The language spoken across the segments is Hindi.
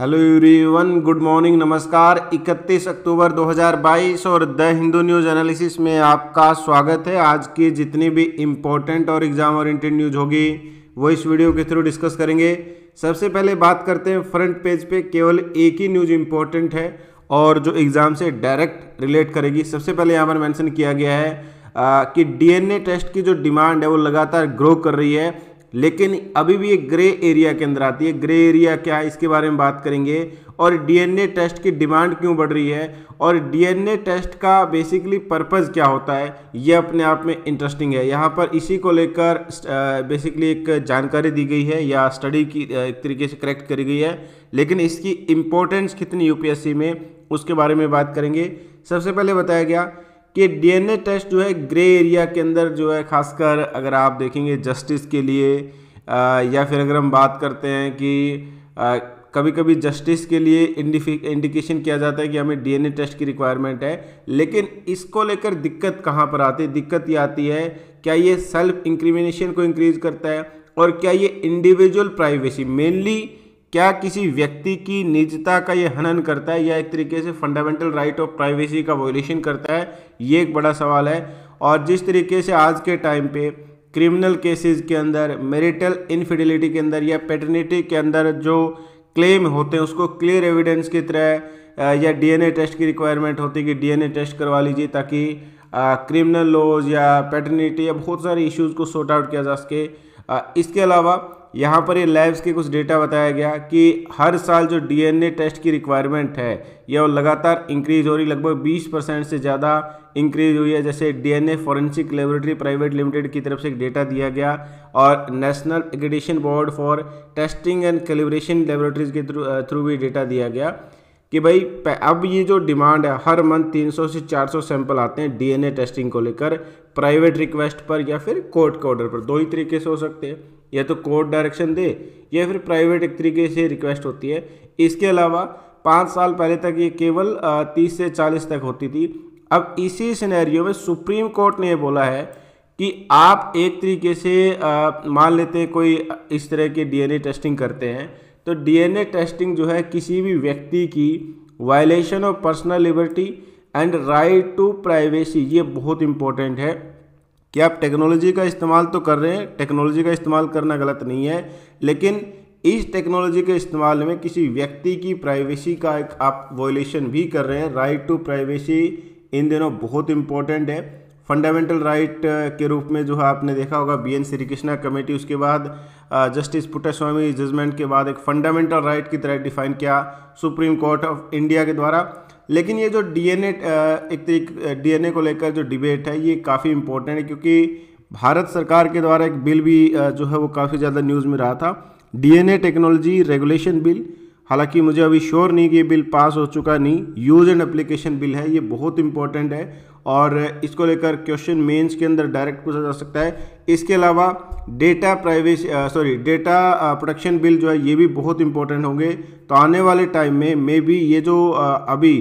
हेलो एवरीवन गुड मॉर्निंग नमस्कार 31 अक्टूबर 2022 और द हिंदू न्यूज़ एनालिसिस में आपका स्वागत है आज की जितनी भी इम्पोर्टेंट और एग्ज़ाम ओरिएंटेड न्यूज़ होगी वो इस वीडियो के थ्रू डिस्कस करेंगे सबसे पहले बात करते हैं फ्रंट पेज पे केवल एक ही न्यूज़ इम्पोर्टेंट है और जो एग्ज़ाम से डायरेक्ट रिलेट करेगी सबसे पहले यहाँ पर मैंशन किया गया है आ, कि डीएनए टेस्ट की जो डिमांड है वो लगातार ग्रो कर रही है लेकिन अभी भी एक ग्रे एरिया के अंदर आती है ग्रे एरिया क्या है इसके बारे में बात करेंगे और डीएनए टेस्ट की डिमांड क्यों बढ़ रही है और डीएनए टेस्ट का बेसिकली पर्पज़ क्या होता है ये अपने आप में इंटरेस्टिंग है यहाँ पर इसी को लेकर बेसिकली uh, एक जानकारी दी गई है या स्टडी की uh, एक तरीके से करेक्ट करी गई है लेकिन इसकी इम्पोर्टेंस कितनी यूपीएससी में उसके बारे में बात करेंगे सबसे पहले बताया गया कि डीएनए टेस्ट जो है ग्रे एरिया के अंदर जो है खासकर अगर आप देखेंगे जस्टिस के लिए या फिर अगर हम बात करते हैं कि कभी कभी जस्टिस के लिए इंडिकेशन किया जाता है कि हमें डीएनए टेस्ट की रिक्वायरमेंट है लेकिन इसको लेकर दिक्कत कहाँ पर आती है दिक्कत ये आती है क्या ये सेल्फ इंक्रीमिनेशन को इंक्रीज करता है और क्या ये इंडिविजुअल प्राइवेसी मेनली क्या किसी व्यक्ति की निजता का ये हनन करता है या एक तरीके से फंडामेंटल राइट ऑफ प्राइवेसी का वॉयलेशन करता है ये एक बड़ा सवाल है और जिस तरीके से आज के टाइम पे क्रिमिनल केसेस के अंदर मेरिटल इनफिडिलिटी के अंदर या पेटर्निटी के अंदर जो क्लेम होते हैं उसको क्लियर एविडेंस की तरह या डीएनए टेस्ट की रिक्वायरमेंट होती है कि डीएनए टेस्ट करवा लीजिए ताकि क्रिमिनल लॉज या पेटर्निटी या बहुत सारे इश्यूज़ को सॉर्ट आउट किया जा सके इसके अलावा यहाँ पर ये लैब्स के कुछ डेटा बताया गया कि हर साल जो डीएनए टेस्ट की रिक्वायरमेंट है यह लगातार इंक्रीज हो रही लगभग 20 परसेंट से ज़्यादा इंक्रीज हुई है जैसे DNA forensic laboratory private limited की तरफ से एक डेटा दिया गया और national accreditation board for testing and calibration laboratories के थ्रू भी डेटा दिया गया कि भाई अब ये जो डिमांड है हर मंथ 300 से 400 सैंपल आते हैं डीएनए टेस्टिंग को लेकर प्राइवेट रिक्वेस्ट पर या फिर कोर्ट के ऑर्डर पर दो ही तरीके से हो सकते हैं या तो कोर्ट डायरेक्शन दे या फिर प्राइवेट एक तरीके से रिक्वेस्ट होती है इसके अलावा पाँच साल पहले तक ये केवल तीस से चालीस तक होती थी अब इसी सिनेरियो में सुप्रीम कोर्ट ने बोला है कि आप एक तरीके से मान लेते कोई इस तरह के डीएनए टेस्टिंग करते हैं तो डीएनए टेस्टिंग जो है किसी भी व्यक्ति की violation of personal liberty and right to privacy ये बहुत इंपॉर्टेंट है कि आप टेक्नोलॉजी का इस्तेमाल तो कर रहे हैं टेक्नोलॉजी का इस्तेमाल करना गलत नहीं है लेकिन इस टेक्नोलॉजी के इस्तेमाल में किसी व्यक्ति की प्राइवेसी का एक आप वॉयलेशन भी कर रहे हैं राइट टू प्राइवेसी इन दिनों बहुत इंपॉर्टेंट है फंडामेंटल राइट के रूप में जो है आपने देखा होगा B N Srikrishna committee उसके बाद जस्टिस पुट्टास्वामी जजमेंट के बाद एक फंडामेंटल राइट की तरह डिफाइन किया सुप्रीम कोर्ट ऑफ इंडिया के द्वारा लेकिन ये जो डीएनए एक तरीके डीएनए को लेकर जो डिबेट है ये काफ़ी इम्पोर्टेंट है क्योंकि भारत सरकार के द्वारा एक बिल भी जो है वो काफ़ी ज़्यादा न्यूज़ में रहा था डीएनए टेक्नोलॉजी रेगुलेशन बिल हालांकि मुझे अभी श्योर नहीं कि ये बिल पास हो चुका नहीं यूज एंड एप्लीकेशन बिल है ये बहुत इंपॉर्टेंट है और इसको लेकर क्वेश्चन मेंस के अंदर डायरेक्ट पूछा जा सकता है इसके अलावा data privacy sorry data protection bill जो है ये भी बहुत इंपॉर्टेंट होंगे तो आने वाले टाइम में मे भी ये जो आ, अभी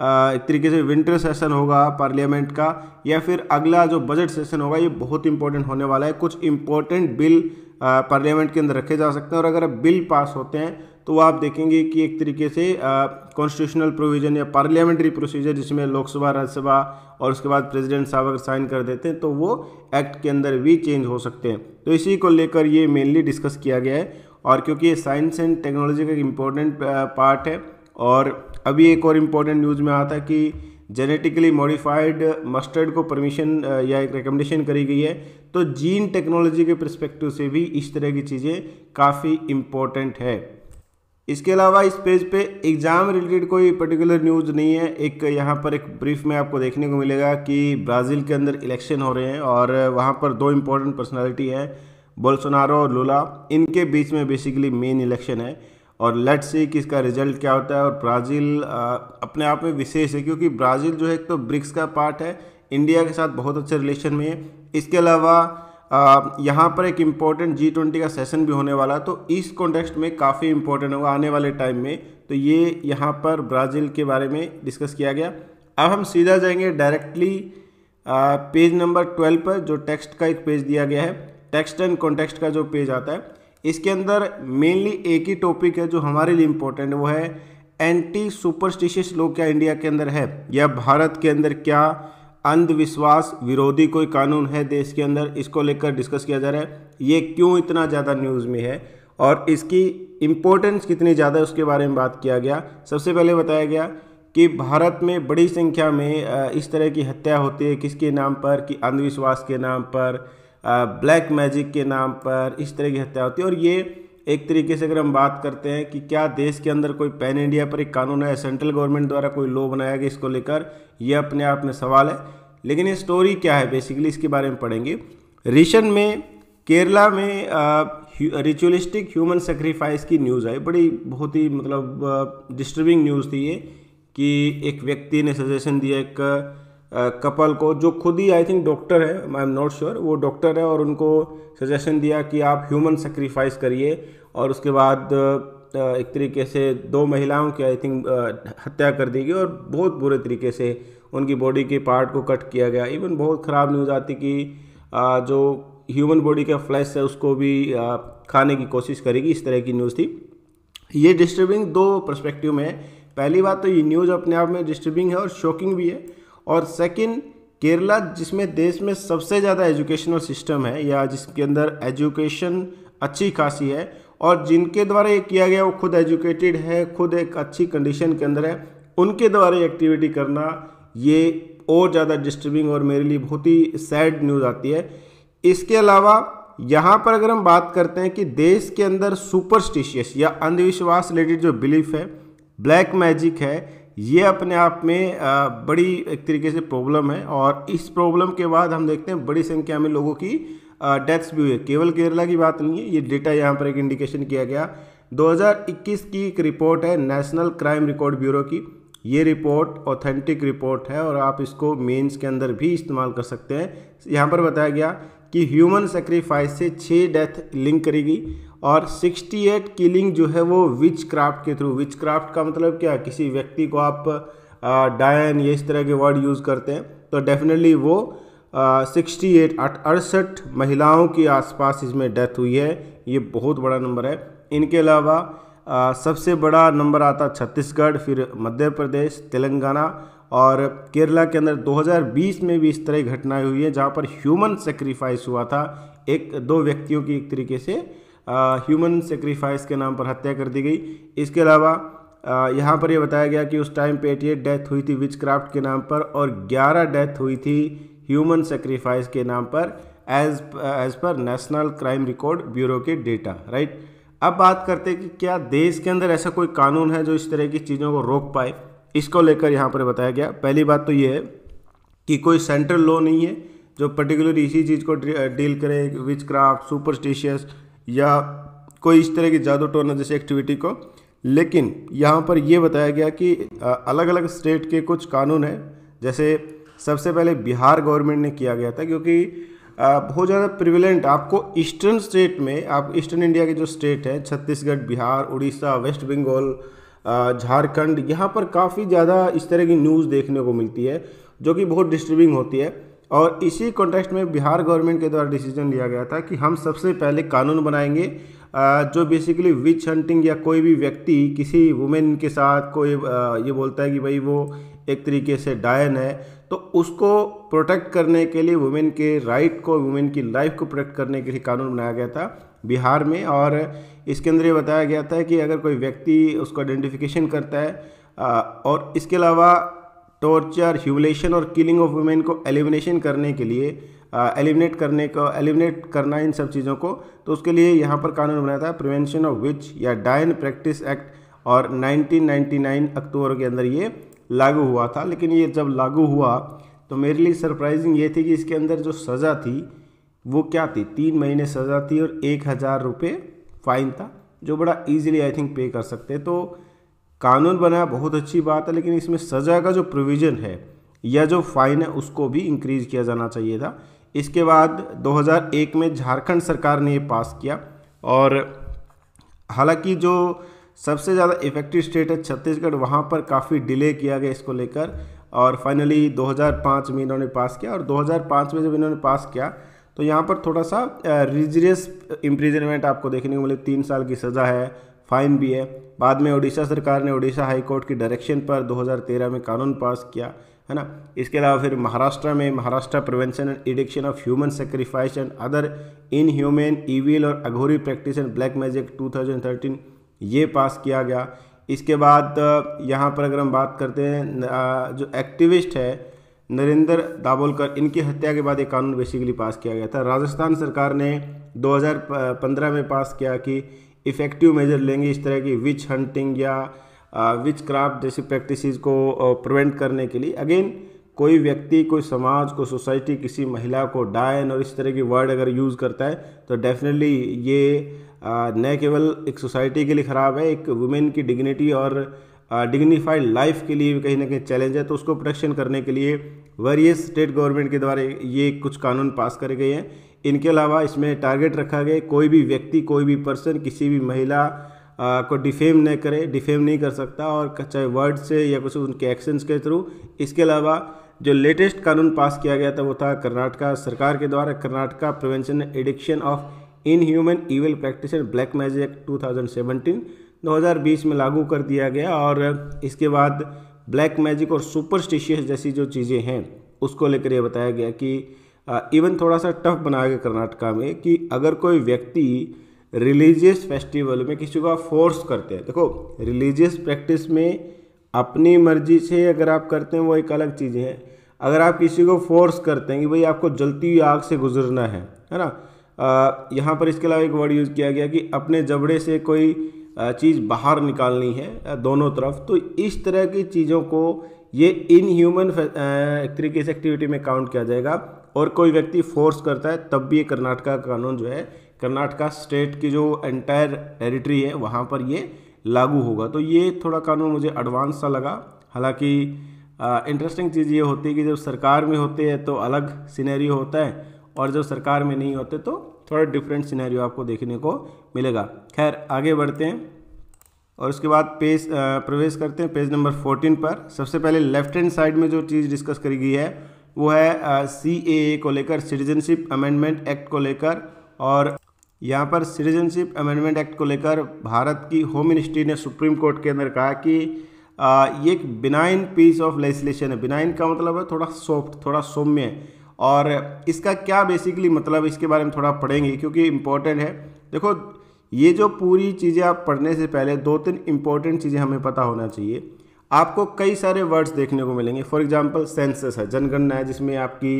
एक तरीके से विंटर सेशन होगा पार्लियामेंट का या फिर अगला जो बजट सेशन होगा ये बहुत इंपॉर्टेंट होने वाला है कुछ इंपॉर्टेंट बिल पार्लियामेंट के अंदर रखे जा सकते हैं और अगर बिल पास होते हैं तो आप देखेंगे कि एक तरीके से कॉन्स्टिट्यूशनल प्रोविज़न या पार्लियामेंट्री प्रोसीजर जिसमें लोकसभा राज्यसभा और उसके बाद प्रेसिडेंट साहब अगर साइन कर देते हैं तो वो एक्ट के अंदर भी चेंज हो सकते हैं तो इसी को लेकर ये मेनली डिस्कस किया गया है और क्योंकि ये साइंस एंड टेक्नोलॉजी का एक इम्पॉर्टेंट पार्ट है और अभी एक और इम्पोर्टेंट न्यूज़ में आता है कि जेनेटिकली मॉडिफाइड मस्टर्ड को परमिशन या एक रिकमेंडेशन करी गई है तो जीन टेक्नोलॉजी के परस्पेक्टिव से भी इस तरह की चीज़ें काफ़ी इम्पोर्टेंट है इसके अलावा इस पेज पे एग्ज़ाम रिलेटेड कोई पर्टिकुलर न्यूज़ नहीं है एक यहाँ पर एक ब्रीफ में आपको देखने को मिलेगा कि ब्राज़ील के अंदर इलेक्शन हो रहे हैं और वहाँ पर दो इम्पोर्टेंट पर्सनालिटी हैं बोलसोनारो और लूला इनके बीच में बेसिकली मेन इलेक्शन है और लेट्स सी कि इसका रिजल्ट क्या होता है और ब्राज़ील अपने आप में विशेष है क्योंकि ब्राज़ील जो है एक तो ब्रिक्स का पार्ट है इंडिया के साथ बहुत अच्छे रिलेशन में है इसके अलावा यहाँ पर एक इम्पॉर्टेंट जी ट्वेंटी का सेशन भी होने वाला तो इस कॉन्टेक्स्ट में काफ़ी इम्पोर्टेंट होगा आने वाले टाइम में तो ये यहाँ पर ब्राज़ील के बारे में डिस्कस किया गया अब हम सीधा जाएंगे डायरेक्टली पेज नंबर ट्वेल्व पर जो टेक्स्ट का एक पेज दिया गया है टेक्स्ट एंड कॉन्टेक्स्ट का जो पेज आता है इसके अंदर मेनली एक ही टॉपिक है जो हमारे लिए इम्पोर्टेंट वो है एंटी सुपरस्टिशियस लोग क्या इंडिया के अंदर है या भारत के अंदर क्या अंधविश्वास विरोधी कोई कानून है देश के अंदर इसको लेकर डिस्कस किया जा रहा है ये क्यों इतना ज़्यादा न्यूज़ में है और इसकी इम्पोर्टेंस कितनी ज़्यादा है उसके बारे में बात किया गया सबसे पहले बताया गया कि भारत में बड़ी संख्या में इस तरह की हत्या होती है किसके नाम पर कि अंधविश्वास के नाम पर ब्लैक मैजिक के नाम पर इस तरह की हत्या होती है और ये एक तरीके से अगर हम बात करते हैं कि क्या देश के अंदर कोई पैन इंडिया पर एक कानून है सेंट्रल गवर्नमेंट द्वारा कोई लॉ बनाया गया इसको लेकर यह अपने आप में सवाल है लेकिन ये स्टोरी क्या है बेसिकली इसके बारे में पढ़ेंगे रिशन में केरला में रिचुअलिस्टिक ह्यूमन सेक्रीफाइस की न्यूज़ आई बड़ी बहुत ही मतलब डिस्टर्बिंग न्यूज़ थी ये कि एक व्यक्ति ने सजेशन दिया एक कपल को जो खुद ही आई थिंक डॉक्टर है आई एम नॉट श्योर वो डॉक्टर है और उनको सजेशन दिया कि आप ह्यूमन सेक्रीफाइस करिए और उसके बाद एक तरीके से दो महिलाओं की आई थिंक हत्या कर दी गई और बहुत बुरे तरीके से उनकी बॉडी के पार्ट को कट किया गया इवन बहुत ख़राब न्यूज़ आती कि जो ह्यूमन बॉडी का फ्लैश है उसको भी खाने की कोशिश करेगी इस तरह की न्यूज़ थी ये डिस्टर्बिंग दो परस्पेक्टिव में है पहली बात तो ये न्यूज़ अपने आप में डिस्टर्बिंग है और शॉकिंग भी है और सेकंड केरला जिसमें देश में सबसे ज़्यादा एजुकेशनल सिस्टम है या जिसके अंदर एजुकेशन अच्छी खासी है और जिनके द्वारा ये किया गया वो खुद एजुकेटेड है खुद एक अच्छी कंडीशन के अंदर है उनके द्वारा ये एक्टिविटी करना ये और ज़्यादा डिस्टर्बिंग और मेरे लिए बहुत ही सैड न्यूज़ आती है इसके अलावा यहाँ पर अगर हम बात करते हैं कि देश के अंदर सुपरस्टिशियस या अंधविश्वास रिलेटेड जो बिलीफ है ब्लैक मैजिक है ये अपने आप में बड़ी एक तरीके से प्रॉब्लम है और इस प्रॉब्लम के बाद हम देखते हैं बड़ी संख्या में लोगों की डेथ्स भी हुई है केवल केरला की बात नहीं है ये डेटा यहाँ पर एक इंडिकेशन किया गया 2021 की एक रिपोर्ट है नेशनल क्राइम रिकॉर्ड ब्यूरो की ये रिपोर्ट ऑथेंटिक रिपोर्ट है और आप इसको मेन्स के अंदर भी इस्तेमाल कर सकते हैं यहाँ पर बताया गया कि ह्यूमन सेक्रीफाइस से छः डेथ लिंक करेगी और 68 किलिंग जो है वो विच क्राफ्ट के थ्रू विच क्राफ्ट का मतलब क्या किसी व्यक्ति को आप डायन ये इस तरह के वर्ड यूज़ करते हैं तो डेफिनेटली वो सिक्सटी एट अड़सठ महिलाओं के आसपास इसमें डेथ हुई है ये बहुत बड़ा नंबर है इनके अलावा सबसे बड़ा नंबर आता छत्तीसगढ़ फिर मध्य प्रदेश तेलंगाना और केरला के अंदर 2020 में भी इस तरह की घटनाएं हुई है जहाँ पर ह्यूमन सेक्रीफाइस हुआ था एक दो व्यक्तियों की एक तरीके से ह्यूमन सेक्रीफाइस के नाम पर हत्या कर दी गई इसके अलावा यहाँ पर यह बताया गया कि उस टाइम पे एटी डेथ हुई थी विच क्राफ्ट के नाम पर और ग्यारह डेथ हुई थी ह्यूमन सेक्रीफाइस के नाम पर as as per national crime record bureau के डेटा राइट अब बात करते हैं कि क्या देश के अंदर ऐसा कोई कानून है जो इस तरह की चीज़ों को रोक पाए इसको लेकर यहाँ पर बताया गया पहली बात तो ये है कि कोई सेंट्रल लॉ नहीं है जो पर्टिकुलर इसी चीज़ को डील करे विच क्राफ्ट सुपरस्टिशियस या कोई इस तरह की जादू टोना जैसी एक्टिविटी को लेकिन यहाँ पर यह बताया गया कि अलग अलग स्टेट के कुछ कानून हैं जैसे सबसे पहले बिहार गवर्नमेंट ने किया गया था क्योंकि बहुत ज़्यादा प्रिविलेंट आपको ईस्टर्न स्टेट में आप ईस्टर्न इंडिया के जो स्टेट हैं छत्तीसगढ़ बिहार उड़ीसा वेस्ट बंगाल झारखंड यहाँ पर काफ़ी ज़्यादा इस तरह की न्यूज़ देखने को मिलती है जो कि बहुत डिस्टर्बिंग होती है और इसी कॉन्टेक्स्ट में बिहार गवर्नमेंट के द्वारा डिसीजन लिया गया था कि हम सबसे पहले कानून बनाएंगे जो बेसिकली विच हंटिंग या कोई भी व्यक्ति किसी वुमेन के साथ कोई ये बोलता है कि भाई वो एक तरीके से डायन है तो उसको प्रोटेक्ट करने के लिए वुमेन के राइट को वुमेन की लाइफ को प्रोटेक्ट करने के लिए कानून बनाया गया था बिहार में और इसके अंदर ये बताया गया था कि अगर कोई व्यक्ति उसको आइडेंटिफिकेशन करता है और इसके अलावा टॉर्चर ह्यूलेशन और किलिंग ऑफ वुमेन को एलिमिनेशन करने के लिए एलिमिनेट करने का एलिमिनेट करना इन सब चीज़ों को तो उसके लिए यहाँ पर कानून बनाया था प्रिवेंशन ऑफ विच या डायन प्रैक्टिस एक्ट और 1999 अक्टूबर के अंदर ये लागू हुआ था लेकिन ये जब लागू हुआ तो मेरे लिए सरप्राइजिंग ये थी कि इसके अंदर जो सज़ा थी वो क्या थी तीन महीने सज़ा थी और एक हज़ार रुपये फ़ाइन था जो बड़ा ईजिली आई थिंक पे कर सकते तो कानून बनाया बहुत अच्छी बात है लेकिन इसमें सज़ा का जो प्रोविज़न है या जो फ़ाइन है उसको भी इंक्रीज़ किया जाना चाहिए था इसके बाद 2001 में झारखंड सरकार ने ये पास किया और हालांकि जो सबसे ज़्यादा इफेक्टिव स्टेट है छत्तीसगढ़ वहाँ पर काफ़ी डिले किया गया इसको लेकर और फाइनली 2005 में इन्होंने पास किया और 2005 में जब इन्होंने पास किया तो यहाँ पर थोड़ा सा रिजरियस इम्प्रिजनमेंट आपको देखने को मिले तीन साल की सज़ा है फाइन भी है बाद में उड़ीसा सरकार ने उड़ीसा हाईकोर्ट की डायरेक्शन पर 2013 में कानून पास किया है ना इसके अलावा फिर महाराष्ट्र में Maharashtra prevention and addiction of human sacrifice and other inhuman evil और Aghori practice and black magic 2013 ये पास किया गया इसके बाद यहाँ पर अगर हम बात करते हैं जो एक्टिविस्ट है नरेंद्र दाभोलकर इनकी हत्या के बाद ये कानून बेसिकली पास किया गया था राजस्थान सरकार ने 2015 में पास किया कि इफ़ेक्टिव मेजर लेंगे इस तरह की विच हंटिंग या विच क्राफ्ट जैसी प्रैक्टिस को प्रिवेंट करने के लिए अगेन कोई व्यक्ति कोई समाज को सोसाइटी किसी महिला को डायन और इस तरह की वर्ड अगर यूज़ करता है तो डेफिनेटली ये न केवल एक सोसाइटी के लिए ख़राब है एक वुमेन की डिग्निटी और डिग्निफाइड लाइफ के लिए भी कहीं ना कहीं चैलेंज है तो उसको प्रोटेक्शन करने के लिए वेरियस स्टेट गवर्नमेंट के द्वारा ये कुछ कानून पास करे गए हैं इनके अलावा इसमें टारगेट रखा गया कोई भी व्यक्ति कोई भी पर्सन किसी भी महिला आ, को डिफेम नहीं करे डिफेम नहीं कर सकता और चाहे वर्ड से या कुछ उनके एक्शंस के थ्रू इसके अलावा जो लेटेस्ट कानून पास किया गया था वो था कर्नाटका सरकार के द्वारा Karnataka prevention addiction of inhuman evil practice black magic act two thousand में लागू कर दिया गया और इसके बाद ब्लैक मैजिक और सुपरस्टिशियस जैसी जो चीज़ें हैं उसको लेकर यह बताया गया कि इवन थोड़ा सा टफ बना के कर्नाटका में कि अगर कोई व्यक्ति रिलीजियस फेस्टिवल में किसी को आप फोर्स करते हैं देखो रिलीजियस प्रैक्टिस में अपनी मर्जी से अगर आप करते हैं वो एक अलग चीज़ है अगर आप किसी को फोर्स करते हैं कि भाई आपको जलती हुई आग से गुजरना है है ना यहाँ पर इसके अलावा एक वर्ड यूज़ किया गया कि अपने जबड़े से कोई चीज़ बाहर निकालनी है दोनों तरफ तो इस तरह की चीज़ों को ये इनह्यूमन एक तरीके से एक्टिविटी में काउंट किया जाएगा और कोई व्यक्ति फोर्स करता है तब भी ये कर्नाटका कानून जो है कर्नाटका स्टेट की जो एंटायर टेरिटरी है वहाँ पर ये लागू होगा तो ये थोड़ा कानून मुझे एडवांस सा लगा हालांकि इंटरेस्टिंग चीज़ ये होती है कि जब सरकार में होते हैं तो अलग सिनेरियो होता है और जब सरकार में नहीं होते तो थोड़ा डिफरेंट सिनेरियो आपको देखने को मिलेगा खैर आगे बढ़ते हैं और उसके बाद पेज प्रवेश करते हैं पेज नंबर फोर्टीन पर सबसे पहले लेफ्ट हैंड साइड में जो चीज़ डिस्कस करी गई है वो है सी ए को लेकर सिटीजनशिप अमेंडमेंट एक्ट को लेकर और यहाँ पर सिटीजनशिप अमेंडमेंट एक्ट को लेकर भारत की होम मिनिस्ट्री ने सुप्रीम कोर्ट के अंदर कहा कि आ, ये एक बिनाइन पीस ऑफ लेजिस्लेशन है बिनाइन का मतलब है थोड़ा सॉफ्ट थोड़ा सौम्य है और इसका क्या बेसिकली मतलब इसके बारे में थोड़ा पढ़ेंगे क्योंकि इम्पोर्टेंट है देखो ये जो पूरी चीज़ें आप पढ़ने से पहले दो तीन इम्पोर्टेंट चीज़ें हमें पता होना चाहिए आपको कई सारे वर्ड्स देखने को मिलेंगे फॉर एग्जाम्पल सेंसस है जनगणना है जिसमें आपकी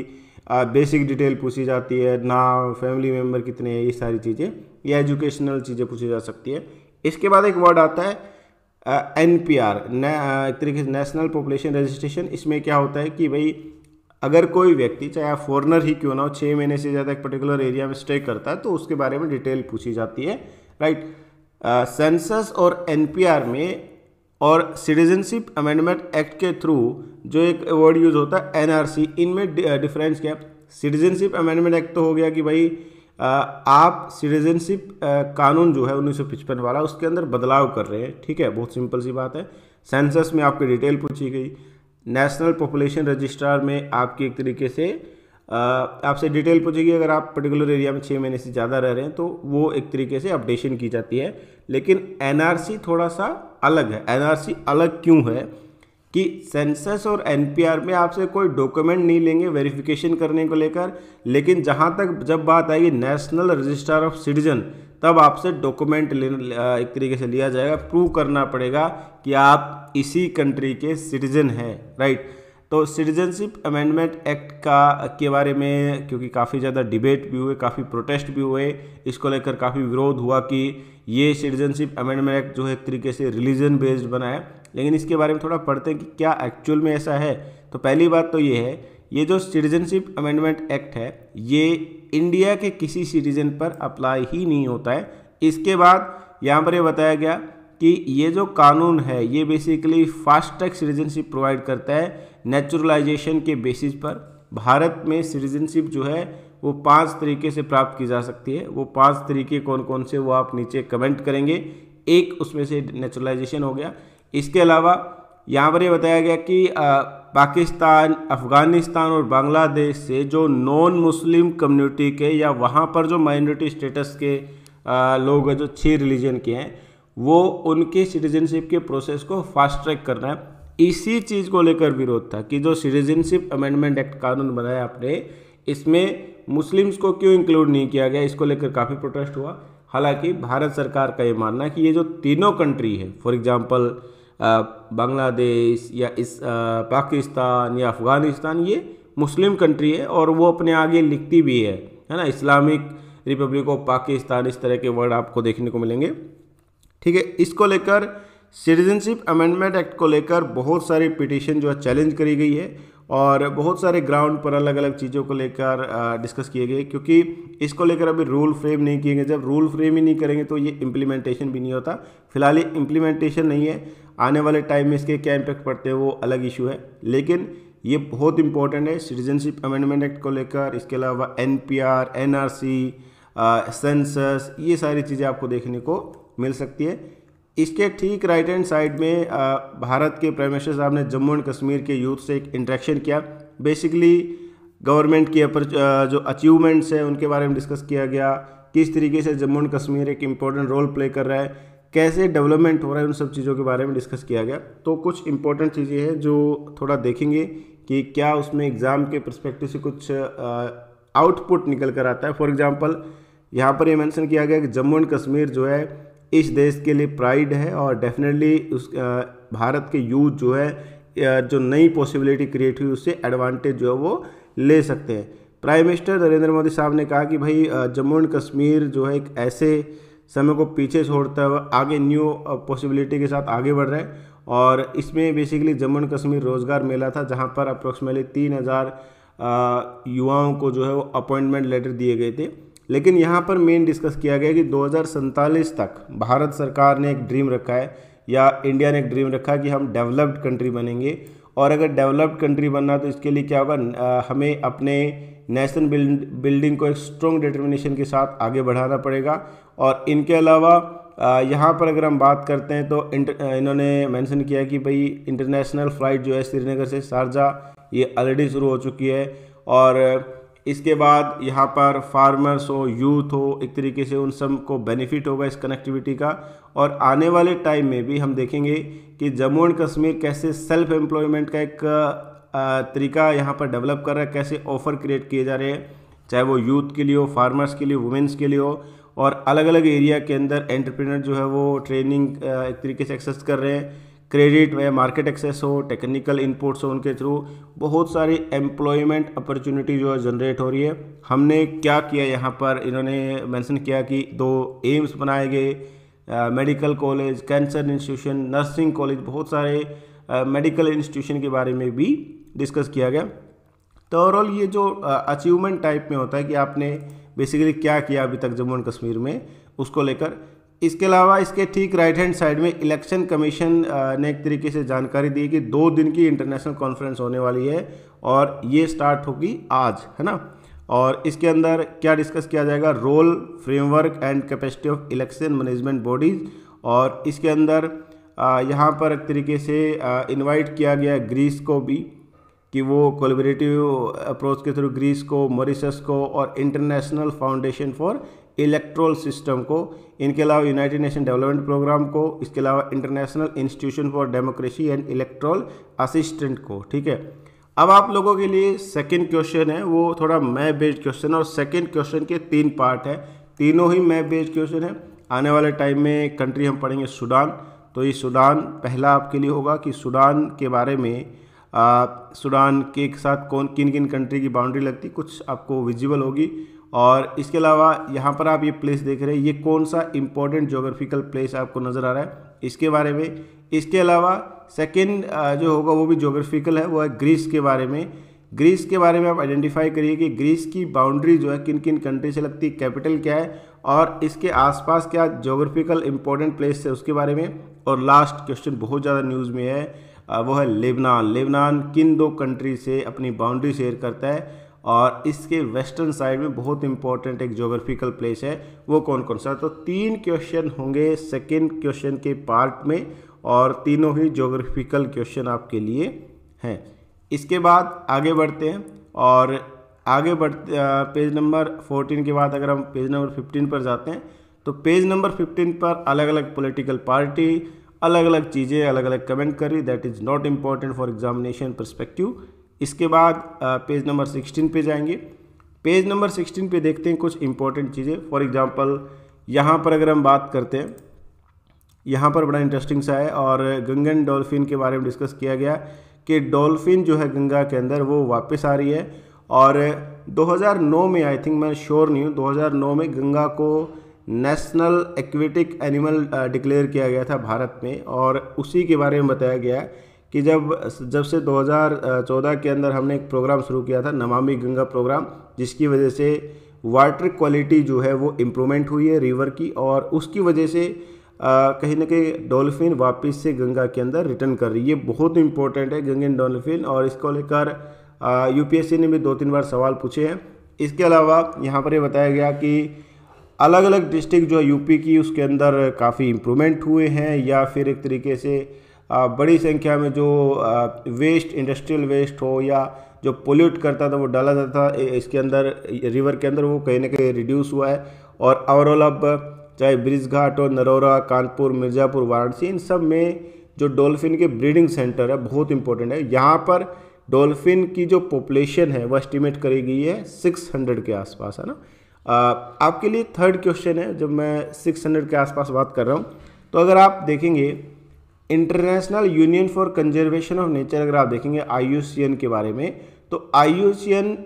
बेसिक डिटेल पूछी जाती है नाम फैमिली मेम्बर कितने हैं ये सारी चीज़ें या एजुकेशनल चीज़ें पूछी जा सकती है इसके बाद एक वर्ड आता है एन पी आर एक तरीके से नेशनल पॉपुलेशन रजिस्ट्रेशन इसमें क्या होता है कि भाई अगर कोई व्यक्ति चाहे आप फॉरनर ही क्यों ना हो छः महीने से ज़्यादा एक पर्टिकुलर एरिया में स्टे करता है तो उसके बारे में डिटेल पूछी जाती है राइट सेंसस और एन में और सिटीजनशिप अमेंडमेंट एक्ट के थ्रू जो एक वर्ड यूज़ होता है एनआरसी इनमें डिफरेंस क्या सिटीजनशिप अमेंडमेंट एक्ट तो हो गया कि भाई आप सिटीजनशिप कानून जो है उन्नीस वाला उसके अंदर बदलाव कर रहे हैं ठीक है बहुत सिंपल सी बात है सेंसस में आपकी डिटेल पूछी गई नेशनल पॉपुलेशन रजिस्ट्रार में आपकी एक तरीके से आपसे डिटेल पूछेगी अगर आप पर्टिकुलर एरिया में छः महीने से ज़्यादा रह रहे हैं तो वो एक तरीके से अपडेशन की जाती है लेकिन एनआरसी थोड़ा सा अलग है एनआरसी अलग क्यों है कि सेंसस और एनपीआर में आपसे कोई डॉक्यूमेंट नहीं लेंगे वेरिफिकेशन करने को लेकर लेकिन जहां तक जब बात आएगी नेशनल रजिस्टर ऑफ सिटीजन तब आपसे डॉक्यूमेंट ले एक तरीके से लिया जाएगा प्रूव करना पड़ेगा कि आप इसी कंट्री के सिटीजन हैं राइट तो सिटीजनशिप अमेंडमेंट एक्ट का के बारे में क्योंकि काफ़ी ज़्यादा डिबेट भी हुए काफ़ी प्रोटेस्ट भी हुए इसको लेकर काफ़ी विरोध हुआ कि ये सिटीजनशिप अमेंडमेंट एक्ट जो है एक तरीके से रिलीजन बेस्ड बना है लेकिन इसके बारे में थोड़ा पढ़ते हैं कि क्या एक्चुअल में ऐसा है तो पहली बात तो ये है ये जो सिटीजनशिप अमेंडमेंट एक्ट है ये इंडिया के किसी सिटीजन पर अप्लाई ही नहीं होता है इसके बाद यहाँ पर यह बताया गया कि ये जो कानून है ये basically fast track citizenship provide करता है नेचुरलाइजेशन के बेसिस पर भारत में सिटीजनशिप जो है वो पांच तरीके से प्राप्त की जा सकती है वो पांच तरीके कौन कौन से वो आप नीचे कमेंट करेंगे एक उसमें से नेचुरलाइजेशन हो गया इसके अलावा यहाँ पर ये बताया गया कि पाकिस्तान अफ़गानिस्तान और बांग्लादेश से जो नॉन मुस्लिम कम्युनिटी के या वहाँ पर जो माइनॉरिटी स्टेटस के आ, लोग जो छः रिलीजन के हैं वो उनके सिटीजनशिप के प्रोसेस को फास्ट ट्रैक कर रहे हैं इसी चीज़ को लेकर विरोध था कि जो सिटीजनशिप अमेंडमेंट एक्ट कानून बनाया आपने इसमें मुस्लिम्स को क्यों इंक्लूड नहीं किया गया इसको लेकर काफ़ी प्रोटेस्ट हुआ हालांकि भारत सरकार का ये मानना कि ये जो तीनों कंट्री है फॉर एग्ज़ाम्पल बांग्लादेश या इस पाकिस्तान या अफ़गानिस्तान ये मुस्लिम कंट्री है और वो अपने आगे लिखती भी है है ना इस्लामिक रिपब्लिक ऑफ पाकिस्तान इस तरह के वर्ड आपको देखने को मिलेंगे ठीक है इसको लेकर सिटीजनशिप अमेंडमेंट एक्ट को लेकर बहुत सारी पिटिशन जो है चैलेंज करी गई है और बहुत सारे ग्राउंड पर अलग अलग चीज़ों को लेकर डिस्कस किए गए क्योंकि इसको लेकर अभी रूल फ्रेम नहीं किए गए जब रूल फ्रेम ही नहीं करेंगे तो ये इम्प्लीमेंटेशन भी नहीं होता फिलहाल ये इम्प्लीमेंटेशन नहीं है आने वाले टाइम में इसके क्या इम्पैक्ट पड़ते हैं वो अलग इशू है लेकिन ये बहुत इंपॉर्टेंट है सिटीजनशिप अमेंडमेंट एक्ट को लेकर इसके अलावा N P R N R C census ये सारी चीज़ें आपको देखने को मिल सकती है इसके ठीक राइट हैंड साइड में भारत के प्राइम मिनिस्टर साहब ने जम्मू एंड कश्मीर के यूथ से एक इंट्रैक्शन किया बेसिकली गवर्नमेंट की अपर जो अचीवमेंट्स हैं उनके बारे में डिस्कस किया गया किस तरीके से जम्मू एंड कश्मीर एक इम्पोर्टेंट रोल प्ले कर रहा है कैसे डेवलपमेंट हो रहा है उन सब चीज़ों के बारे में डिस्कस किया गया तो कुछ इंपॉर्टेंट चीज़ें हैं जो थोड़ा देखेंगे कि क्या उसमें एग्ज़ाम के परस्पेक्टिव से कुछ आउटपुट निकल कर आता है फॉर एग्ज़ाम्पल यहाँ पर ये मेंशन किया गया कि जम्मू एंड कश्मीर जो है इस देश के लिए प्राइड है और डेफिनेटली उस भारत के यूथ जो है जो नई पॉसिबिलिटी क्रिएट हुई उससे एडवांटेज जो है वो ले सकते हैं प्राइम मिनिस्टर नरेंद्र मोदी साहब ने कहा कि भाई जम्मू एंड कश्मीर जो है एक ऐसे समय को पीछे छोड़ता हुआ आगे न्यू पॉसिबिलिटी के साथ आगे बढ़ रहे हैं और इसमें बेसिकली जम्मू एंड कश्मीर रोज़गार मेला था जहाँ पर अप्रोक्सीमेटली तीन हज़ार युवाओं को जो है वो अपॉइंटमेंट लेटर दिए गए थे लेकिन यहाँ पर मेन डिस्कस किया गया कि दो तक भारत सरकार ने एक ड्रीम रखा है या इंडिया ने एक ड्रीम रखा कि हम डेवलप्ड कंट्री बनेंगे और अगर डेवलप्ड कंट्री बनना तो इसके लिए क्या होगा हमें अपने नेशनल बिल्डिंग को एक स्ट्रॉन्ग डिटर्मिनेशन के साथ आगे बढ़ाना पड़ेगा और इनके अलावा यहाँ पर अगर हम बात करते हैं तो इन्होंने मेंशन किया कि भाई इंटरनेशनल फ़्लाइट जो है श्रीनगर से शारजा ये ऑलरेडी शुरू हो चुकी है और इसके बाद यहाँ पर फार्मर्स हो यूथ हो एक तरीके से उन सब को बेनिफिट होगा इस कनेक्टिविटी का और आने वाले टाइम में भी हम देखेंगे कि जम्मू एंड कश्मीर कैसे सेल्फ एम्प्लॉयमेंट का एक तरीका यहाँ पर डेवलप कर रहा है कैसे ऑफर क्रिएट किए जा रहे हैं चाहे वो यूथ के लिए हो फार्मर्स के लिए वुमेंस के लिए हो और अलग अलग एरिया के अंदर एंटरप्रेनर जो है वो ट्रेनिंग एक तरीके से एक्सेस कर रहे हैं क्रेडिट में मार्केट एक्सेस हो टेक्निकल इनपुट्स हो उनके थ्रू बहुत सारी एम्प्लॉयमेंट अपॉर्चुनिटी जो है जनरेट हो रही है हमने क्या किया यहाँ पर इन्होंने मेंशन किया कि दो एम्स बनाए गए medical college cancer institution nursing college बहुत सारे मेडिकल इंस्टीट्यूशन के बारे में भी डिस्कस किया गया तो ओवरऑल ये जो अचीवमेंट टाइप में होता है कि आपने बेसिकली क्या किया अभी तक जम्मू एंड कश्मीर में उसको लेकर इसके अलावा इसके ठीक राइट हैंड साइड में इलेक्शन कमीशन ने एक तरीके से जानकारी दी कि दो दिन की इंटरनेशनल कॉन्फ्रेंस होने वाली है और ये स्टार्ट होगी आज है ना और इसके अंदर क्या डिस्कस किया जाएगा role framework and capacity of election management bodies और इसके अंदर यहाँ पर एक तरीके से इन्वाइट किया गया ग्रीस को भी कि वो कोलिबरेटिव अप्रोच के थ्रू ग्रीस को मॉरिशस को और international foundation for electoral system को इनके अलावा यूनाइटेड नेशन डेवलपमेंट प्रोग्राम को इसके अलावा international institution for democracy and electoral assistant को ठीक है अब आप लोगों के लिए सेकंड क्वेश्चन है वो थोड़ा मैप बेस्ड क्वेश्चन है और सेकंड क्वेश्चन के तीन पार्ट है तीनों ही मैप बेस्ड क्वेश्चन है आने वाले टाइम में कंट्री हम पढ़ेंगे सूडान तो ये सूडान पहला आपके लिए होगा कि सूडान के बारे में सूडान के साथ कौन किन किन कंट्री की बाउंड्री लगती कुछ आपको विजिबल होगी और इसके अलावा यहाँ पर आप ये प्लेस देख रहे हैं ये कौन सा इम्पोर्टेंट जोग्राफिकल प्लेस आपको नज़र आ रहा है इसके बारे में इसके अलावा सेकेंड जो होगा वो भी जोग्राफिकल है वो है ग्रीस के बारे में ग्रीस के बारे में आप आइडेंटिफाई करिए कि ग्रीस की बाउंड्री जो है किन किन कंट्री से लगती है कैपिटल क्या है और इसके आसपास क्या जोग्राफिकल इंपॉर्टेंट प्लेस है उसके बारे में और लास्ट क्वेश्चन बहुत ज़्यादा न्यूज़ में है वो है लेबनान लेबनान किन दो कंट्री से अपनी बाउंड्री शेयर करता है और इसके वेस्टर्न साइड में बहुत इंपॉर्टेंट एक जोग्राफिकल प्लेस है वो कौन कौन सा तो तीन क्वेश्चन होंगे सेकेंड क्वेश्चन के पार्ट में और तीनों ही जोग्राफिकल क्वेश्चन आपके लिए हैं इसके बाद आगे बढ़ते हैं और आगे बढ़ते पेज नंबर 14 के बाद अगर हम पेज नंबर 15 पर जाते हैं तो पेज नंबर 15 पर अलग अलग पॉलिटिकल पार्टी अलग अलग चीज़ें अलग अलग कमेंट कर रही that is not important for examination perspective इसके बाद पेज नंबर सिक्सटीन पे जाएंगे पेज नंबर सिक्सटीन पे देखते हैं कुछ इंपॉर्टेंट चीज़ें फॉर एग्जांपल यहाँ पर अगर हम बात करते हैं यहाँ पर बड़ा इंटरेस्टिंग सा है और गंगन डॉल्फिन के बारे में डिस्कस किया गया कि डॉल्फिन जो है गंगा के अंदर वो वापस आ रही है और 2009 में आई थिंक मैं श्योर नहीं हूँ 2009 में गंगा को नेशनल एक्वेटिक एनिमल डिक्लेयर किया गया था भारत में और उसी के बारे में बताया गया है कि जब जब से 2014 के अंदर हमने एक प्रोग्राम शुरू किया था नमामि गंगा प्रोग्राम जिसकी वजह से वाटर क्वालिटी जो है वो इम्प्रूवमेंट हुई है रिवर की और उसकी वजह से कहीं ना कहीं डॉल्फिन वापस से गंगा के अंदर रिटर्न कर रही है ये बहुत इंपॉर्टेंट है गंगन डॉल्फिन और इसको लेकर यूपीएससी ने भी दो तीन बार सवाल पूछे हैं इसके अलावा यहाँ पर ये बताया गया कि अलग अलग डिस्ट्रिक्ट जो है यूपी की उसके अंदर काफ़ी इम्प्रूवमेंट हुए हैं या फिर एक तरीके से बड़ी संख्या में जो वेस्ट इंडस्ट्रियल वेस्ट हो या जो पोल्यूट करता था वो डाला जाता था इसके अंदर रिवर के अंदर वो कहीं ना कहीं रिड्यूस हुआ है और ओवरऑल अब चाहे ब्रिज घाट हो नरोरा कानपुर मिर्ज़ापुर वाराणसी इन सब में जो डॉल्फिन के ब्रीडिंग सेंटर है बहुत इंपॉर्टेंट है यहाँ पर डॉल्फिन की जो पॉपुलेशन है वह एस्टिमेट करी गई है सिक्स हंड्रेड के आसपास है ना आ, आपके लिए थर्ड क्वेश्चन है जब मैं सिक्स हंड्रेड के आसपास बात कर रहा हूँ तो अगर आप देखेंगे international union for conservation of nature अगर आप देखेंगे आई के बारे में तो I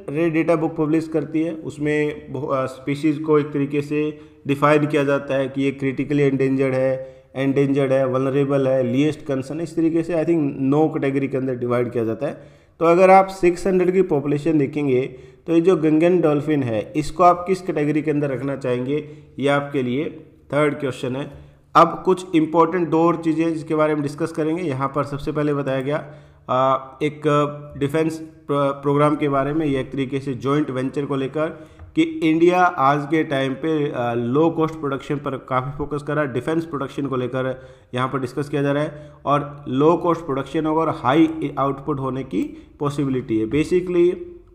red data book publish करती है उसमें स्पीशीज़ को एक तरीके से डिफाइन किया जाता है कि ये क्रिटिकली एंडेंजर्ड है एंडेंजर्ड है वनरेबल है लीएस्ट कंसर्न इस तरीके से आई थिंक नो कैटेगरी के अंदर डिवाइड किया जाता है तो अगर आप 600 की पॉपुलेशन देखेंगे तो ये जो गंगन डॉल्फिन है इसको आप किस कैटेगरी के अंदर रखना चाहेंगे ये आपके लिए थर्ड क्वेश्चन है अब कुछ इम्पोर्टेंट दो और चीज़ें जिसके बारे में डिस्कस करेंगे यहाँ पर सबसे पहले बताया गया एक डिफेंस प्रोग्राम के बारे में ये एक तरीके से जॉइंट वेंचर को लेकर कि इंडिया आज के टाइम पे लो कॉस्ट प्रोडक्शन पर काफ़ी फोकस कर रहा है डिफेंस प्रोडक्शन को लेकर यहाँ पर डिस्कस किया जा रहा है और लो कॉस्ट प्रोडक्शन होगा और हाई आउटपुट होने की पॉसिबिलिटी है बेसिकली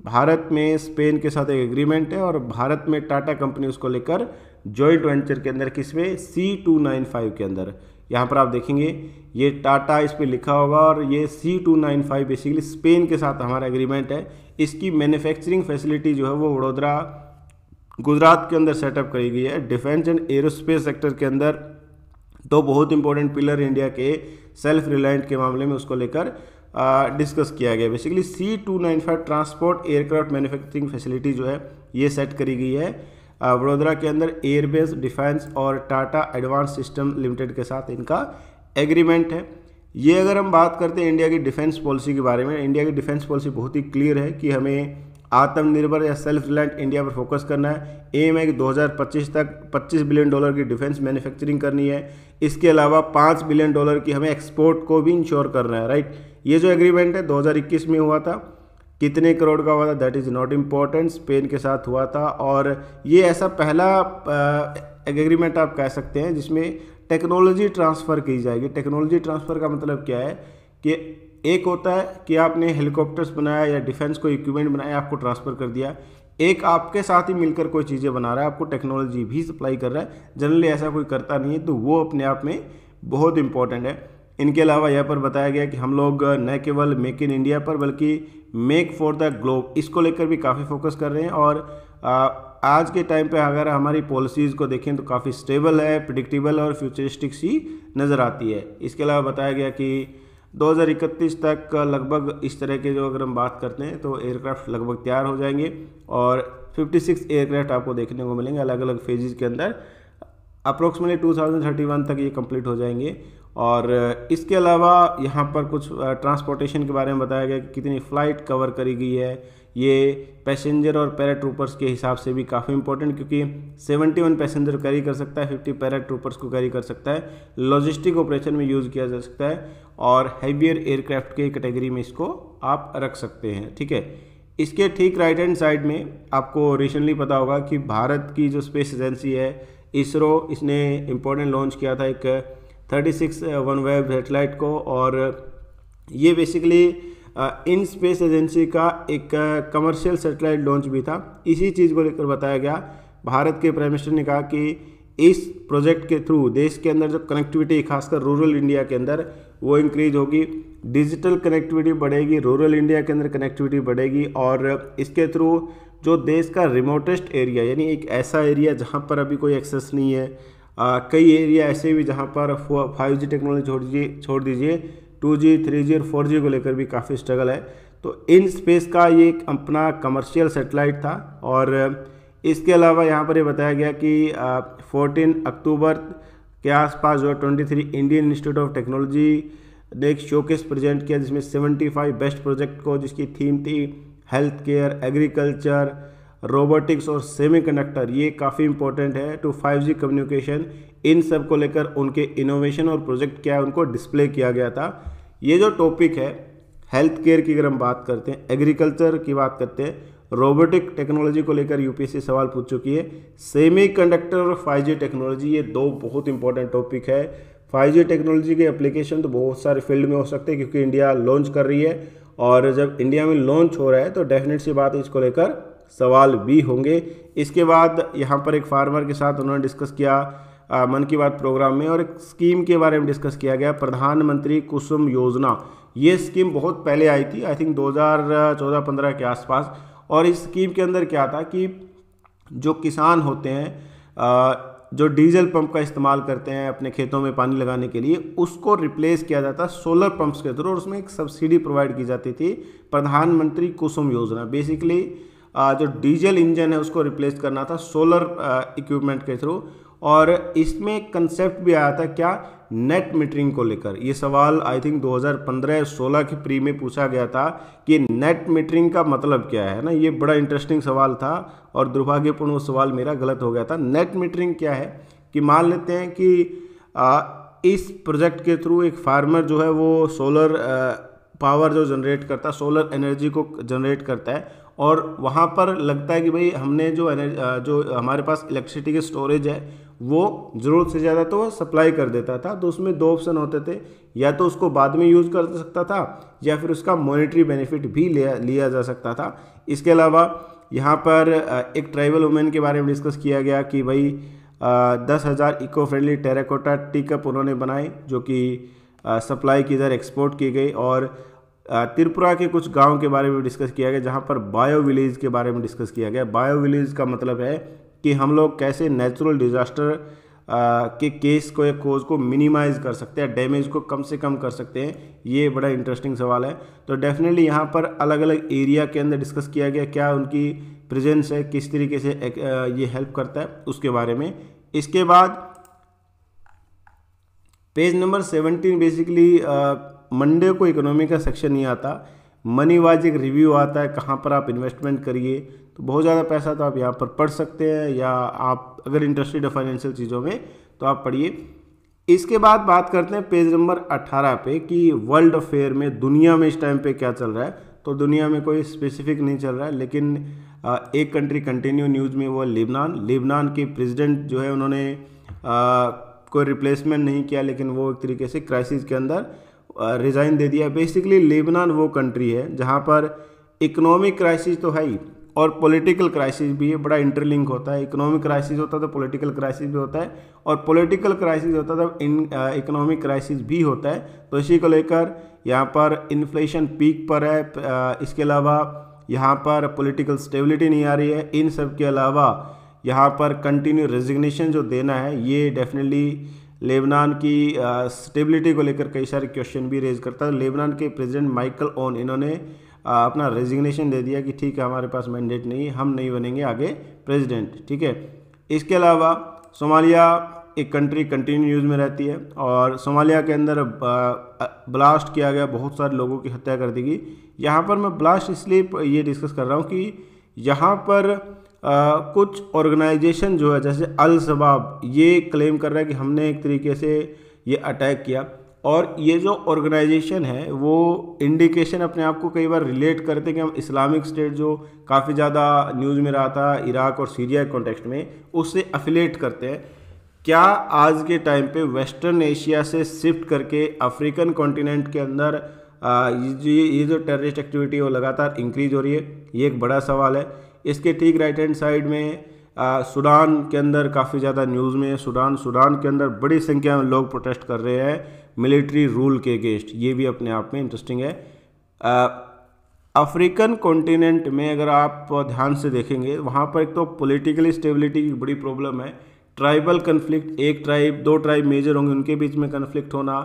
भारत में स्पेन के साथ एक एग्रीमेंट है और भारत में टाटा कंपनी उसको लेकर ज्वाइंट वेंचर के अंदर किस में सी टू नाइन फाइव के अंदर यहाँ पर आप देखेंगे ये टाटा इस पर लिखा होगा और ये C two nine five basically Spain के साथ हमारा एग्रीमेंट है इसकी मैन्युफैक्चरिंग फैसिलिटी जो है वो वडोदरा गुजरात के अंदर सेटअप करी गई है डिफेंस एंड एरोस्पेस सेक्टर के अंदर दो तो बहुत इंपॉर्टेंट पिलर इंडिया के सेल्फ रिलायंट के मामले में उसको लेकर डिस्कस किया गया basically C two nine five transport aircraft manufacturing facility जो है ये सेट करी गई है वडोदरा के अंदर एयरबेस डिफेंस और टाटा एडवांस सिस्टम लिमिटेड के साथ इनका एग्रीमेंट है ये अगर हम बात करते हैं इंडिया की डिफेंस पॉलिसी के बारे में इंडिया की डिफेंस पॉलिसी बहुत ही क्लियर है कि हमें आत्मनिर्भर या सेल्फ रिलायंट इंडिया पर फोकस करना है एम है कि 2025 तक 25 बिलियन डॉलर की डिफेंस मैन्युफैक्चरिंग करनी है इसके अलावा 5 बिलियन डॉलर की हमें एक्सपोर्ट को भी इंश्योर करना है राइट ये जो एग्रीमेंट है 2021 में हुआ था कितने करोड़ का हुआ था that is not important Spain के साथ हुआ था और ये ऐसा पहला एग्रीमेंट आप कह सकते हैं जिसमें टेक्नोलॉजी ट्रांसफ़र की जाएगी टेक्नोलॉजी ट्रांसफ़र का मतलब क्या है कि एक होता है कि आपने हेलीकॉप्टर्स बनाया या डिफेंस को इक्विपमेंट बनाया आपको ट्रांसफ़र कर दिया एक आपके साथ ही मिलकर कोई चीज़ें बना रहा है आपको टेक्नोलॉजी भी सप्लाई कर रहा है जनरली ऐसा कोई करता नहीं है तो वो अपने आप में बहुत इंपॉर्टेंट है इनके अलावा यह पर बताया गया कि हम लोग न केवल मेक इन इंडिया पर बल्कि मेक फॉर द ग्लोब इसको लेकर भी काफ़ी फोकस कर रहे हैं और आज के टाइम पे अगर हमारी पॉलिसीज़ को देखें तो काफ़ी स्टेबल है प्रिडिक्टेबल और फ्यूचरिस्टिक सी नज़र आती है इसके अलावा बताया गया कि 2031 तक लगभग इस तरह के जो अगर हम बात करते हैं तो एयरक्राफ्ट लगभग तैयार हो जाएंगे और 56 एयरक्राफ्ट आपको देखने को मिलेंगे अलग अलग फेजिज़ के अंदर अप्रोक्सीमेटली 2031 तक ये कंप्लीट हो जाएंगे और इसके अलावा यहाँ पर कुछ ट्रांसपोर्टेशन के बारे में बताया गया कि कितनी फ़्लाइट कवर करी गई है ये पैसेंजर और पैराट्रूपर्स के हिसाब से भी काफ़ी इंपॉर्टेंट क्योंकि 71 पैसेंजर कैरी कर सकता है 50 पैराट्रूपर्स को कैरी कर सकता है लॉजिस्टिक ऑपरेशन में यूज़ किया जा सकता है और हैवियर एयरक्राफ्ट के कैटेगरी में इसको आप रख सकते हैं ठीक है इसके ठीक राइट हैंड साइड में आपको रिसेंटली पता होगा कि भारत की जो स्पेस एजेंसी है इसरो इसने इम्पोर्टेंट लॉन्च किया था एक thirty six uh, one web satellite को और uh, ये बेसिकली इन स्पेस एजेंसी का एक कमर्शियल सेटेलाइट लॉन्च भी था इसी चीज़ को लेकर बताया गया भारत के प्राइम मिनिस्टर ने कहा कि इस प्रोजेक्ट के थ्रू देश के अंदर जो कनेक्टिविटी खासकर रूरल इंडिया के अंदर वो इंक्रीज होगी डिजिटल कनेक्टिविटी बढ़ेगी रूरल इंडिया के अंदर कनेक्टिविटी बढ़ेगी और इसके थ्रू जो देश का रिमोटेस्ट एरिया यानी एक ऐसा एरिया जहाँ पर अभी कोई एक्सेस नहीं है कई एरिया ऐसे भी जहाँ पर फाइव जी टेक्नोलॉजी छोड़ दीजिए छोड़ दीजिए टू जी थ्री जी और फोर जी को लेकर भी काफ़ी स्ट्रगल है तो इन स्पेस का ये अपना कमर्शियल सेटेलाइट था और इसके अलावा यहाँ पर ये बताया गया कि फोर्टीन अक्टूबर के आसपास जो है twenty three Indian institute of technology ने एक शोकेस प्रेजेंट किया जिसमें सेवेंटी फाइव बेस्ट प्रोजेक्ट को जिसकी थीम थी हेल्थ केयर एग्रीकल्चर रोबोटिक्स और सेमीकंडक्टर ये काफ़ी इंपॉर्टेंट है टू 5G कम्युनिकेशन इन सब को लेकर उनके इनोवेशन और प्रोजेक्ट क्या है उनको डिस्प्ले किया गया था ये जो टॉपिक है हेल्थ केयर की अगर हम बात करते हैं एग्रीकल्चर की बात करते हैं रोबोटिक टेक्नोलॉजी को लेकर यूपीएससी सवाल पूछ चुकी है सेमी कंडक्टर और फाइव टेक्नोलॉजी ये दो बहुत इंपॉर्टेंट टॉपिक है फाइव टेक्नोलॉजी के एप्लीकेशन तो बहुत सारे फील्ड में हो सकते हैं क्योंकि इंडिया लॉन्च कर रही है और जब इंडिया में लॉन्च हो रहा है तो डेफिनेट सी बात इसको लेकर सवाल भी होंगे इसके बाद यहाँ पर एक फार्मर के साथ उन्होंने डिस्कस किया आ, मन की बात प्रोग्राम में और एक स्कीम के बारे में डिस्कस किया गया प्रधानमंत्री कुसुम योजना ये स्कीम बहुत पहले आई थी आई थिंक 2014-15 के आसपास और इस स्कीम के अंदर क्या था कि जो किसान होते हैं आ, जो डीजल पंप का इस्तेमाल करते हैं अपने खेतों में पानी लगाने के लिए उसको रिप्लेस किया जाता सोलर पंप्स के थ्रू और उसमें एक सब्सिडी प्रोवाइड की जाती थी प्रधानमंत्री कुसुम योजना बेसिकली जो डीजल इंजन है उसको रिप्लेस करना था सोलर इक्विपमेंट के थ्रू और इसमें एक कंसेप्ट भी आया था क्या नेट मीटरिंग को लेकर ये सवाल आई थिंक 2015-16 की प्री में पूछा गया था कि नेट मीटरिंग का मतलब क्या है ना ये बड़ा इंटरेस्टिंग सवाल था और दुर्भाग्यपूर्ण वो सवाल मेरा गलत हो गया था नेट मीटरिंग क्या है कि मान लेते हैं कि आ, इस प्रोजेक्ट के थ्रू एक फार्मर जो है वो सोलर आ, पावर जो जनरेट करता है सोलर एनर्जी को जनरेट करता है और वहाँ पर लगता है कि भाई हमने जो जो हमारे पास इलेक्ट्रिसिटी की स्टोरेज है वो ज़रूरत से ज़्यादा तो सप्लाई कर देता था तो उसमें दो ऑप्शन होते थे या तो उसको बाद में यूज़ कर सकता था या फिर उसका मॉनिटरी बेनिफिट भी लिया लिया जा सकता था इसके अलावा यहाँ पर एक ट्राइबल वुमेन के बारे में डिस्कस किया गया कि भाई दस हज़ार इको फ्रेंडली टेराकोटा टी उन्होंने बनाए जो कि सप्लाई की इधर एक्सपोर्ट की गई और त्रिपुरा के कुछ गांव के बारे में डिस्कस किया गया जहां पर बायो विलेज के बारे में डिस्कस किया गया बायो विलेज का मतलब है कि हम लोग कैसे नेचुरल डिजास्टर के केस को या कोज को मिनिमाइज कर सकते हैं डैमेज को कम से कम कर सकते हैं ये बड़ा इंटरेस्टिंग सवाल है तो डेफिनेटली यहाँ पर अलग अलग एरिया के अंदर डिस्कस किया गया क्या उनकी प्रेजेंस है किस तरीके से ये हेल्प करता है उसके बारे में इसके बाद page number seventeen basically Monday को इकोनॉमी का सेक्शन नहीं आता मनी वाइज एक रिव्यू आता है कहाँ पर आप इन्वेस्टमेंट करिए तो बहुत ज़्यादा पैसा तो आप यहाँ पर पढ़ सकते हैं या आप अगर इंटरेस्टेड है फाइनेंशियल चीज़ों में तो आप पढ़िए इसके बाद बात करते हैं पेज नंबर 18 पे कि वर्ल्ड अफेयर में दुनिया में इस टाइम पे क्या चल रहा है तो दुनिया में कोई स्पेसिफिक नहीं चल रहा है लेकिन एक कंट्री कंटिन्यू न्यूज़ में वो लेबनान लेबनान के प्रेसिडेंट जो है उन्होंने कोई रिप्लेसमेंट नहीं किया लेकिन वो एक तरीके से क्राइसिस के अंदर रिज़ाइन दे दिया बेसिकली लेबनान वो कंट्री है जहाँ पर इकोनॉमिक क्राइसिस तो है ही और पॉलिटिकल क्राइसिस भी है बड़ा इंटरलिंक होता है इकोनॉमिक क्राइसिस होता है तो पॉलिटिकल क्राइसिस भी होता है और पॉलिटिकल क्राइसिस होता है तो इन इकोनॉमिक क्राइसिस भी होता है तो इसी को लेकर यहाँ पर इन्फ्लेशन पीक पर है इसके अलावा यहाँ पर पॉलिटिकल स्टेबिलिटी नहीं आ रही है इन सब के अलावा यहाँ पर कंटिन्यू रेजिग्नेशन जो देना है ये डेफिनेटली लेबनान की स्टेबिलिटी को लेकर कई सारे क्वेश्चन भी रेज करता है लेबनान के प्रेसिडेंट माइकल ओन इन्होंने अपना रेजिग्नेशन दे दिया कि ठीक है हमारे पास मैंडेट नहीं है हम नहीं बनेंगे आगे प्रेसिडेंट ठीक है इसके अलावा सोमालिया एक कंट्री कंटिन्यू न्यूज़ में रहती है और सोमालिया के अंदर ब्लास्ट किया गया बहुत सारे लोगों की हत्या कर दी गई यहाँ पर मैं ब्लास्ट इसलिए ये डिस्कस कर रहा हूँ कि यहाँ पर आ, कुछ ऑर्गेनाइजेशन जो है जैसे अलसबाब ये क्लेम कर रहा है कि हमने एक तरीके से ये अटैक किया और ये जो ऑर्गेनाइजेशन है वो इंडिकेशन अपने आप को कई बार रिलेट करते हैं कि हम इस्लामिक स्टेट जो काफ़ी ज़्यादा न्यूज़ में रहा था इराक और सीरिया कॉन्टेक्स्ट में उससे अफिलेट करते हैं क्या आज के टाइम पे वेस्टर्न एशिया से शिफ्ट करके अफ्रीकन कॉन्टिनेंट के अंदर ये ये जो टेररिस्ट एक्टिविटी वो लगातार इंक्रीज हो रही है ये एक बड़ा सवाल है इसके ठीक राइट हैंड साइड में आ, सूडान के अंदर काफ़ी ज़्यादा न्यूज़ में है सूडान सूडान के अंदर बड़ी संख्या में लोग प्रोटेस्ट कर रहे हैं मिलिट्री रूल के अगेंस्ट ये भी अपने आप में इंटरेस्टिंग है आ, अफ्रीकन कॉन्टिनेंट में अगर आप ध्यान से देखेंगे वहाँ पर एक तो पोलिटिकली स्टेबिलिटी की बड़ी प्रॉब्लम है ट्राइबल कन्फ्लिक्ट एक ट्राइब दो ट्राइब मेजर होंगे उनके बीच में कन्फ्लिक्ट होना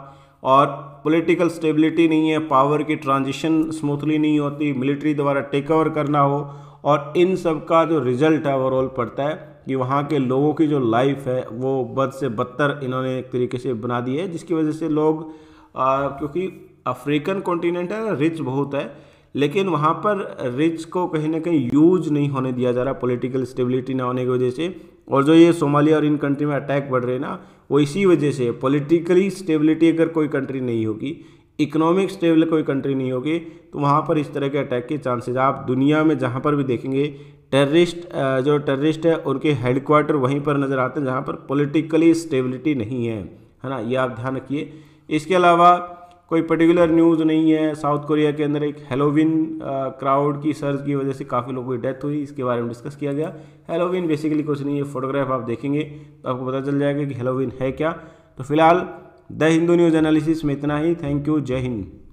और पॉलिटिकल स्टेबिलिटी नहीं है पावर की ट्रांजिशन स्मूथली नहीं होती मिलिट्री द्वारा टेक ओवर करना हो और इन सब का जो रिज़ल्ट है ओवरऑल पड़ता है कि वहाँ के लोगों की जो लाइफ है वो बद से बदतर इन्होंने एक तरीके से बना दी है जिसकी वजह से लोग आ, क्योंकि अफ्रीकन कॉन्टीनेंट है रिच बहुत है लेकिन वहाँ पर रिच को कहीं ना कहीं यूज नहीं होने दिया जा रहा पॉलिटिकल स्टेबिलिटी ना होने की वजह से और जो ये सोमालिया और इन कंट्री में अटैक बढ़ रहे हैं ना वो इसी वजह से पॉलिटिकली स्टेबिलिटी अगर कोई कंट्री नहीं होगी इकोनॉमिक स्टेबल कोई कंट्री नहीं होगी तो वहाँ पर इस तरह के अटैक के चांसेज आप दुनिया में जहाँ पर भी देखेंगे टेररिस्ट जो टेररिस्ट है उनके हेडक्वार्टर वहीं पर नज़र आते हैं जहाँ पर पॉलिटिकली स्टेबिलिटी नहीं है है ना ये आप ध्यान रखिए इसके अलावा कोई पर्टिकुलर न्यूज़ नहीं है साउथ कोरिया के अंदर एक हेलोविन क्राउड की सर्च की वजह से काफ़ी लोगों की डेथ हुई इसके बारे में डिस्कस किया गया हेलोविन बेसिकली कुछ नहीं है फोटोग्राफ आप देखेंगे तो आपको पता चल जाएगा कि हेलोविन है क्या तो फिलहाल द हिंदू न्यूज़ एनालिसिस में इतना ही थैंक यू जय हिंद